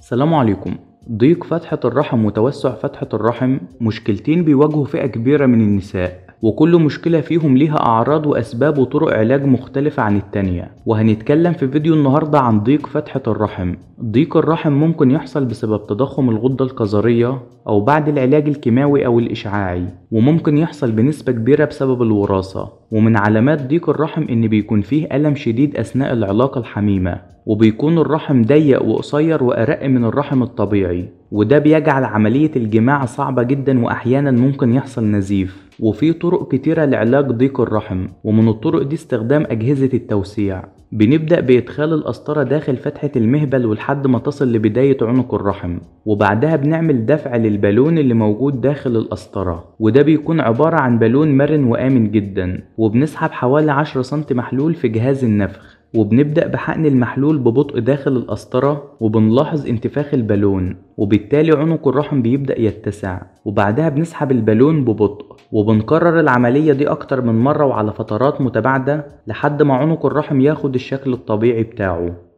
السلام عليكم ضيق فتحة الرحم وتوسع فتحة الرحم مشكلتين بيواجهوا فئة كبيرة من النساء وكل مشكلة فيهم ليها أعراض وأسباب وطرق علاج مختلفة عن التانية وهنتكلم في فيديو النهاردة عن ضيق فتحة الرحم ضيق الرحم ممكن يحصل بسبب تضخم الغدة الكظرية أو بعد العلاج الكيماوي أو الإشعاعي وممكن يحصل بنسبة كبيرة بسبب الوراثة ومن علامات ضيق الرحم ان بيكون فيه الم شديد اثناء العلاقه الحميمه وبيكون الرحم ضيق وقصير وارق من الرحم الطبيعي وده بيجعل عمليه الجماع صعبه جدا واحيانا ممكن يحصل نزيف وفي طرق كتيره لعلاج ضيق الرحم ومن الطرق دي استخدام اجهزه التوسيع بنبدأ بإدخال القسطرة داخل فتحة المهبل ولحد ما تصل لبداية عنق الرحم وبعدها بنعمل دفع للبالون اللي موجود داخل القسطرة وده بيكون عبارة عن بالون مرن وآمن جدا وبنسحب حوالي 10 سم محلول في جهاز النفخ وبنبدأ بحقن المحلول ببطء داخل القسطرة وبنلاحظ انتفاخ البالون وبالتالي عنق الرحم بيبدأ يتسع وبعدها بنسحب البالون ببطء وبنكرر العملية دي أكتر من مرة وعلى فترات متباعدة لحد ما عنق الرحم ياخد الشكل الطبيعي بتاعه